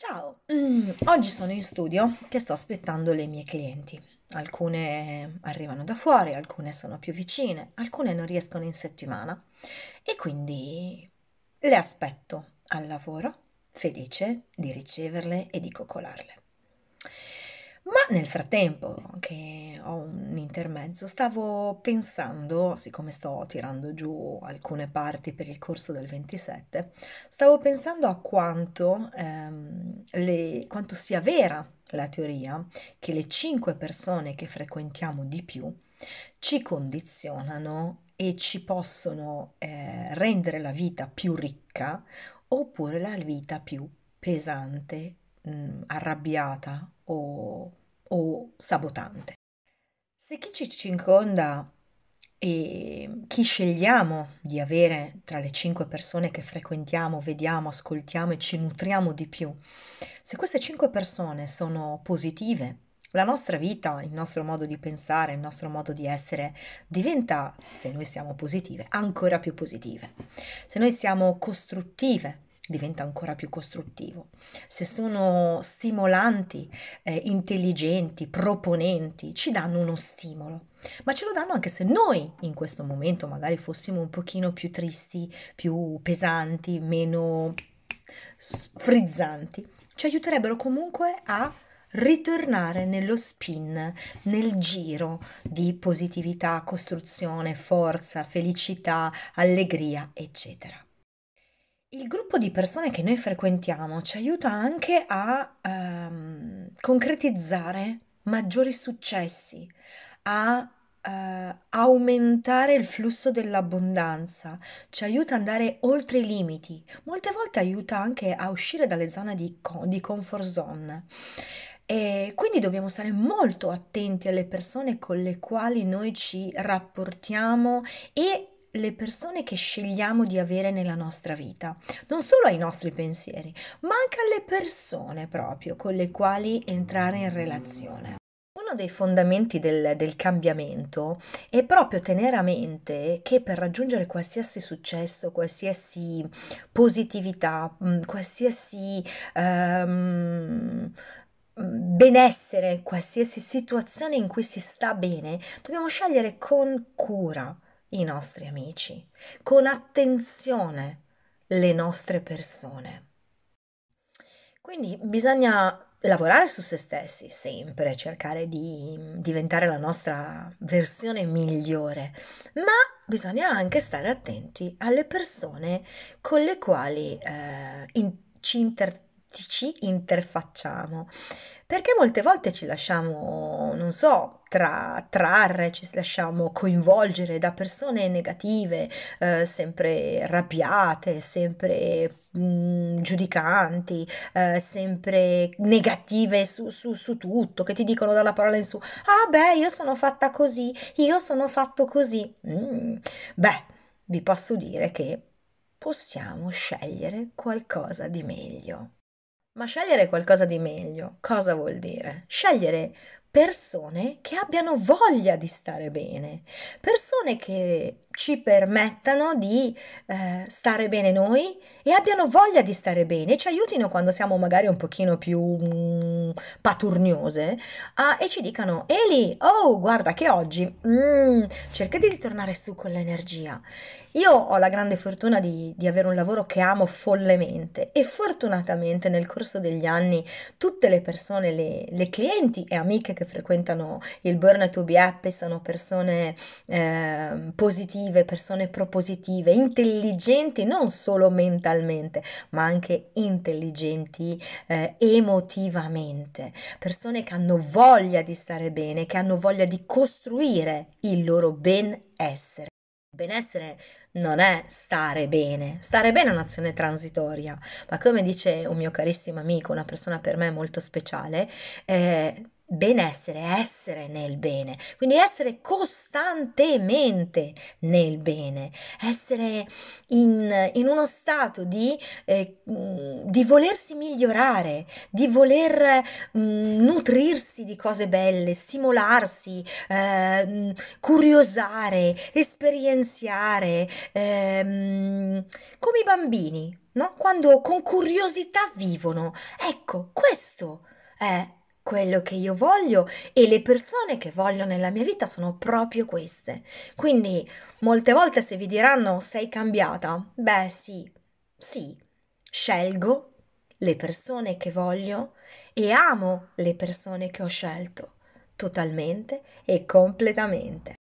Ciao, mm, oggi sono in studio che sto aspettando le mie clienti. Alcune arrivano da fuori, alcune sono più vicine, alcune non riescono in settimana e quindi le aspetto al lavoro, felice di riceverle e di coccolarle. Ma nel frattempo che ho un intermezzo, stavo pensando, siccome sto tirando giù alcune parti per il corso del 27, stavo pensando a quanto ehm, le, quanto sia vera la teoria che le cinque persone che frequentiamo di più ci condizionano e ci possono eh, rendere la vita più ricca oppure la vita più pesante, mh, mm, arrabbiata o, o sabotante. Se chi ci circonda e ehm, chi scegliamo di avere tra le cinque persone che frequentiamo, vediamo, ascoltiamo e ci nutriamo di più, se queste cinque persone sono positive, la nostra vita, il nostro modo di pensare, il nostro modo di essere diventa, se noi siamo positive, ancora più positive. Se noi siamo costruttive, diventa ancora più costruttivo. Se sono stimolanti, eh, intelligenti, proponenti, ci danno uno stimolo, ma ce lo danno anche se noi in questo momento magari fossimo un pochino più tristi, più pesanti, meno frizzanti, ci aiuterebbero comunque a ritornare nello spin, nel giro di positività, costruzione, forza, felicità, allegria, eccetera. Il gruppo di persone che noi frequentiamo ci aiuta anche a ehm, concretizzare maggiori successi, a eh, aumentare il flusso dell'abbondanza, ci aiuta ad andare oltre i limiti, molte volte aiuta anche a uscire dalle zone di, di comfort zone. E quindi dobbiamo stare molto attenti alle persone con le quali noi ci rapportiamo e le persone che scegliamo di avere nella nostra vita, non solo ai nostri pensieri, ma anche alle persone proprio con le quali entrare in relazione. Uno dei fondamenti del, del, cambiamento è proprio tenere a mente che per raggiungere qualsiasi successo, qualsiasi positività, mm, qualsiasi um, benessere, qualsiasi situazione in cui si sta bene, dobbiamo scegliere con cura i nostri amici, con attenzione le nostre persone. Quindi bisogna lavorare su se stessi sempre, cercare di diventare la nostra versione migliore, ma bisogna anche stare attenti alle persone con le quali eh, in, ci interteniamo ci interfacciamo, perché molte volte ci lasciamo, non so, tra, trarre, ci lasciamo coinvolgere da persone negative, eh, sempre arrabbiate, sempre mh, mm, giudicanti, eh, sempre negative su, su, su, tutto, che ti dicono dalla parola in su, ah beh, io sono fatta così, io sono fatto così. Mm, beh, vi posso dire che possiamo scegliere qualcosa di meglio. Ma scegliere qualcosa di meglio cosa vuol dire? Scegliere persone che abbiano voglia di stare bene, persone che ci permettano di eh, stare bene noi e abbiano voglia di stare bene, ci aiutino quando siamo magari un pochino più mm, paturniose uh, e ci dicano Eli, oh guarda che oggi mm, cerca di ritornare su con l'energia. Io ho la grande fortuna di, di avere un lavoro che amo follemente e fortunatamente nel corso degli anni tutte le persone, le, le clienti e amiche che frequentano il Burn to Be Happy sono persone eh, positive, persone propositive, intelligenti non solo mentalmente, ma anche intelligenti eh, emotivamente, persone che hanno voglia di stare bene, che hanno voglia di costruire il loro benessere. Benessere non è stare bene, stare bene è un'azione transitoria, ma come dice un mio carissimo amico, una persona per me molto speciale, eh, benessere, essere nel bene, quindi essere costantemente nel bene, essere in, in uno stato di, eh, di, volersi migliorare, di voler mh, nutrirsi di cose belle, stimolarsi, eh, curiosare, esperienziare, eh, come i bambini, no? quando con curiosità vivono. Ecco, questo è quello che io voglio e le persone che voglio nella mia vita sono proprio queste. Quindi molte volte se vi diranno sei cambiata, beh sì, sì, scelgo le persone che voglio e amo le persone che ho scelto totalmente e completamente.